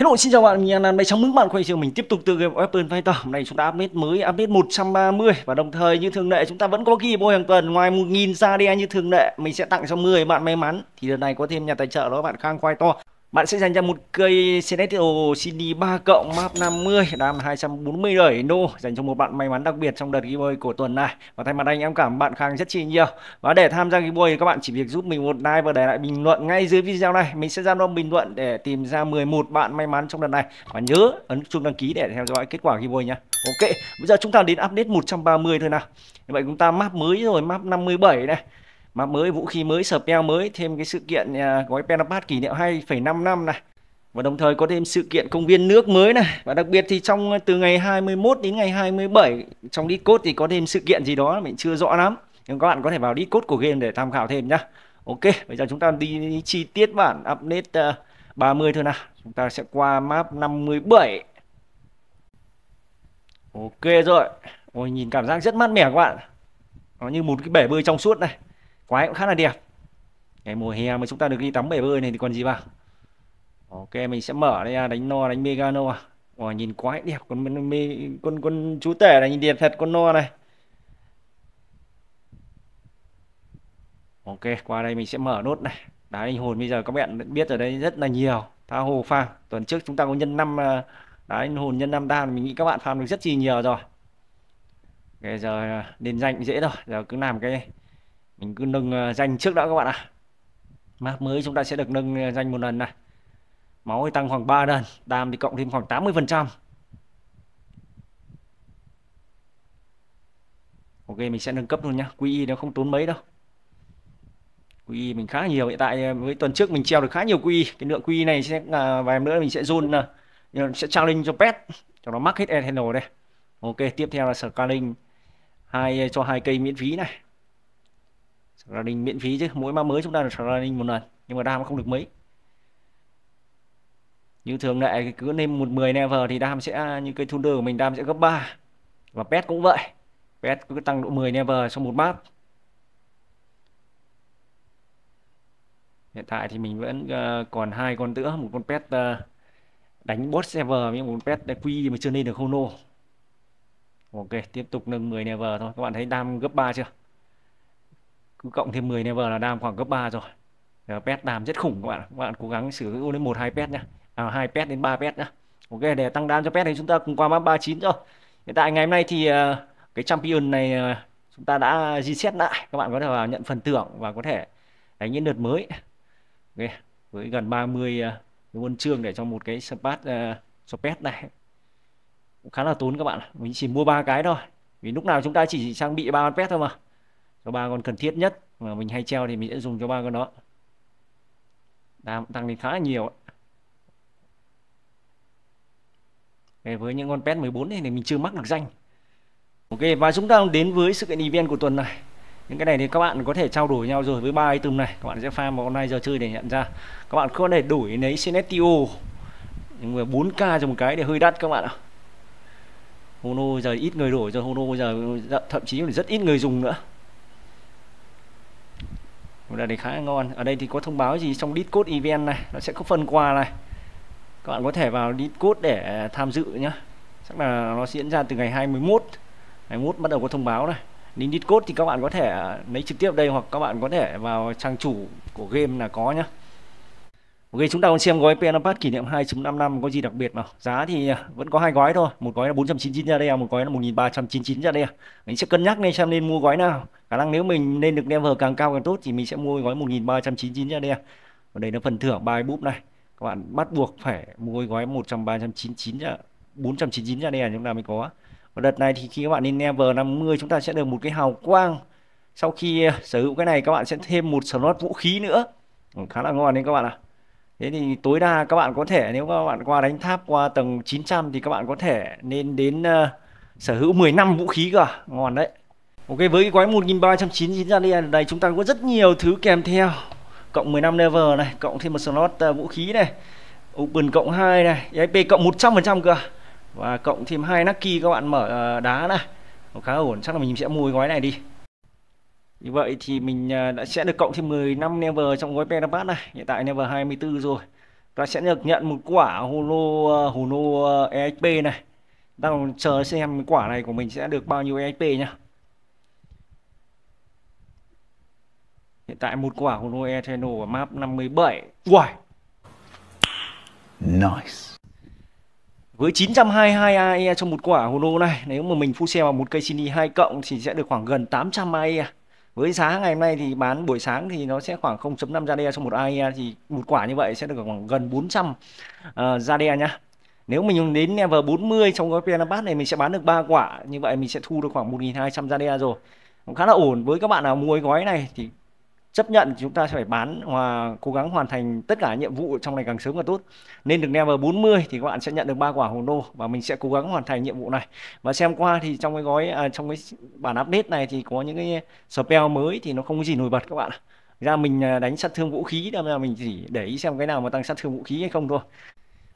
Hello, xin chào bạn, mình An An đây. Chào mừng bạn quay trở mình tiếp tục từ game Apple Fighter. Hôm nay chúng ta update mới, update 130 và đồng thời như thường lệ chúng ta vẫn có ghi môi hàng tuần ngoài 1000 ra đi như thường lệ, mình sẽ tặng cho 10 bạn may mắn. Thì lần này có thêm nhà tài trợ đó bạn Khang Khoai To. Bạn sẽ dành cho một cây Celestial CD 3 cộng map 50 đam 240 đời nô dành cho một bạn may mắn đặc biệt trong đợt giveaway của tuần này. Và thay mặt anh em cảm bạn Khang rất chi nhiều. Và để tham gia giveaway thì các bạn chỉ việc giúp mình một like và để lại bình luận ngay dưới video này. Mình sẽ ra đo bình luận để tìm ra 11 bạn may mắn trong đợt này. Và nhớ ấn chuông đăng ký để theo dõi kết quả giveaway nhé. Ok, bây giờ chúng ta đến update 130 thôi nào. Vậy chúng ta map mới rồi, map 57 này mà mới vũ khí mới spell mới thêm cái sự kiện à, gói Penapat kỷ niệm 2,5 năm này và đồng thời có thêm sự kiện công viên nước mới này và đặc biệt thì trong à, từ ngày 21 đến ngày 27 trong đi cốt thì có thêm sự kiện gì đó mình chưa rõ lắm nhưng các bạn có thể vào đi cốt của game để tham khảo thêm nhá Ok bây giờ chúng ta đi chi tiết bản update 30 à, thôi nào chúng ta sẽ qua map 57 Ok rồi Ôi nhìn cảm giác rất mát mẻ các bạn Nó như một cái bể bơi trong suốt này quái cũng khá là đẹp ngày mùa hè mà chúng ta được đi tắm bể bơi này thì còn gì vào ok mình sẽ mở đây à, đánh no đánh megano à Ồ, nhìn quái đẹp con mê con con chú tể này nhìn đẹp thật con no này ok qua đây mình sẽ mở nốt này đá anh hồn bây giờ các bạn biết ở đây rất là nhiều tha hồ pha. tuần trước chúng ta có nhân năm à, đá anh hồn nhân năm đa mình nghĩ các bạn farm được rất chi nhiều rồi bây giờ lên à, danh dễ rồi giờ cứ làm cái mình cứ nâng à, danh trước đã các bạn ạ à. map mới chúng ta sẽ được nâng à, danh một lần này máu thì tăng khoảng 3 lần đam thì cộng thêm khoảng 80 phần trăm Ok mình sẽ nâng cấp luôn nhá QI nó không tốn mấy đâu QI mình khá nhiều hiện tại à, với tuần trước mình treo được khá nhiều QI cái lượng QI này sẽ là vài nữa mình sẽ zone sẽ challenge cho pet cho nó mắc hết ethanol đây Ok tiếp theo là scaling hai cho hai cây miễn phí này Sharding miễn phí chứ mỗi mã mới chúng ta được Sharding một lần nhưng mà đam không được mấy như thường lệ cứ lên một mười never thì đam sẽ như cây thunder của mình đam sẽ gấp 3 và pet cũng vậy pet cứ tăng độ 10 never sau một map hiện tại thì mình vẫn ờ, còn hai con nữa một con pet ờ, đánh boss server với một con pet quy mà chưa lên được hono ok tiếp tục nâng 10 never thôi các bạn thấy đam gấp 3 chưa cứ cộng thêm 10 never là đam khoảng cấp 3 rồi ờ, pet đam rất khủng các bạn các bạn cố gắng sử dụng đến một hai pet nhá à, hai pet đến 3 pet nhá ok để tăng đam cho pet thì chúng ta cùng qua map 39 rồi hiện tại ngày hôm nay thì uh, cái champion này uh, chúng ta đã reset lại các bạn có thể vào nhận phần thưởng và có thể đánh những đợt mới ok với gần 30 uh, huân chương để cho một cái spat uh, pet này cũng khá là tốn các bạn mình chỉ mua ba cái thôi vì lúc nào chúng ta chỉ trang bị ba con pet thôi mà cho ba con cần thiết nhất mà mình hay treo thì mình sẽ dùng cho ba con đó đang tăng lên khá là nhiều Để với những con pet 14 này thì mình chưa mắc được danh ok và chúng ta đến với sự kiện event của tuần này những cái này thì các bạn có thể trao đổi nhau rồi với ba item này các bạn sẽ farm vào online giờ chơi để nhận ra các bạn có thể đổi lấy Senetio nhưng mà 4k cho một cái để hơi đắt các bạn ạ Hono giờ ít người đổi rồi Hono giờ thậm chí là rất ít người dùng nữa một đợt khá là ngon ở đây thì có thông báo gì trong discord event này nó sẽ có phần quà này các bạn có thể vào discord để à, tham dự nhá chắc là nó diễn ra từ ngày 21 21 bắt đầu có thông báo này link discord thì các bạn có thể à, lấy trực tiếp đây hoặc các bạn có thể vào trang chủ của game là có nhá Ok chúng ta còn xem gói Penapad kỷ niệm 2.5 năm có gì đặc biệt nào Giá thì à, vẫn có hai gói thôi Một gói là 499 ra đây Một gói là 1399 ra đây Mình sẽ cân nhắc nên xem nên mua gói nào khả năng nếu mình lên được level càng cao càng tốt thì mình sẽ mua gói 1399 ra đây à. và đây là phần thưởng bài búp này các bạn bắt buộc phải mua gói 1399 ra 499 ra đây là chúng ta mới có và đợt này thì khi các bạn lên level 50 chúng ta sẽ được một cái hào quang sau khi à, sở hữu cái này các bạn sẽ thêm một slot vũ khí nữa khá là ngon đấy các bạn ạ à. thế thì tối đa các bạn có thể nếu các bạn qua đánh tháp qua tầng 900 thì các bạn có thể nên đến uh, sở hữu 15 vũ khí cơ ngon đấy Ok với cái gói 1399 ra đây này chúng ta có rất nhiều thứ kèm theo cộng 15 level này cộng thêm một slot uh, vũ khí này open cộng 2 này e ip cộng 100% cơ và cộng thêm hai naki các bạn mở uh, đá này khá ổn chắc là mình sẽ mua cái gói này đi như vậy thì mình uh, đã sẽ được cộng thêm 15 level trong gói petabat này hiện tại level 24 rồi ta sẽ được nhận một quả holo holo EXP này đang chờ xem quả này của mình sẽ được bao nhiêu EXP nhá Hiện tại một quả của Noe và ở map 57. Uầy. Nice. Với 922 AE trong một quả Hono này, nếu mà mình full xe vào một cây Sini 2 cộng thì sẽ được khoảng gần 800 AE. Với giá ngày hôm nay thì bán buổi sáng thì nó sẽ khoảng 0.5 Zade trong một AE thì một quả như vậy sẽ được khoảng gần 400 uh, Zade nhá. Nếu mình đến level 40 trong cái Penabat này mình sẽ bán được 3 quả, như vậy mình sẽ thu được khoảng 1.200 Zade rồi. Cũng khá là ổn với các bạn nào mua gói này thì chấp nhận chúng ta sẽ phải bán và cố gắng hoàn thành tất cả nhiệm vụ trong này càng sớm càng tốt nên được level 40 thì các bạn sẽ nhận được ba quả hồng đô và mình sẽ cố gắng hoàn thành nhiệm vụ này và xem qua thì trong cái gói à, trong cái bản update này thì có những cái spell mới thì nó không có gì nổi bật các bạn ra mình à, đánh sát thương vũ khí nên là mình chỉ để ý xem cái nào mà tăng sát thương vũ khí hay không thôi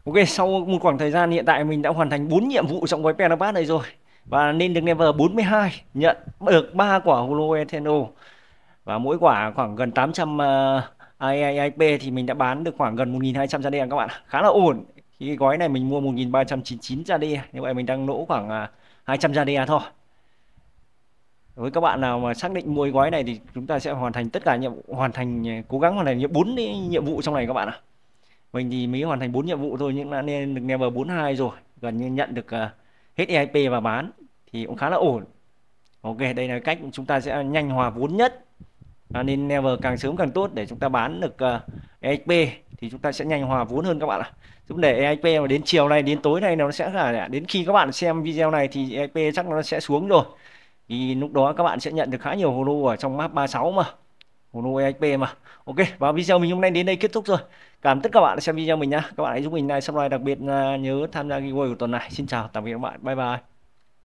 Ok, sau một khoảng thời gian hiện tại mình đã hoàn thành 4 nhiệm vụ trong gói Penabat này rồi và nên được level 42 nhận được ba quả Holo Eternal và mỗi quả khoảng gần 800 ờ, AIP thì mình đã bán được khoảng gần 1.200 gia đen các bạn khá là ổn khi gói này mình mua 1.399 gia đen như vậy mình đang lỗ khoảng 200 gia đen thôi với các bạn nào mà xác định mua gói này thì chúng ta sẽ hoàn thành tất cả nhiệm vụ hoàn thành à, cố gắng hoàn thành nhiệm bốn nhiệm vụ trong này các bạn ạ mình thì mới hoàn thành bốn nhiệm vụ thôi nhưng đã nên được level 42 rồi gần như nhận được à, hết EIP và bán thì cũng khá là ổn Ok đây là cách chúng ta sẽ nhanh hòa vốn nhất à, nên never càng sớm càng tốt để chúng ta bán được uh, ờ, EXP thì chúng ta sẽ nhanh hòa vốn hơn các bạn ạ chúng để EIP mà đến chiều này đến tối này nó sẽ là à, đến khi các bạn xem video này thì EIP chắc nó sẽ xuống rồi thì lúc đó các bạn sẽ nhận được khá nhiều holo ở trong map 36 mà holo EIP mà ok và video mình hôm nay đến đây kết thúc rồi cảm ơn tất cả các bạn đã xem video mình nhá các bạn hãy giúp mình like subscribe đặc biệt nhớ tham gia giveaway của tuần này xin chào tạm biệt các bạn bye bye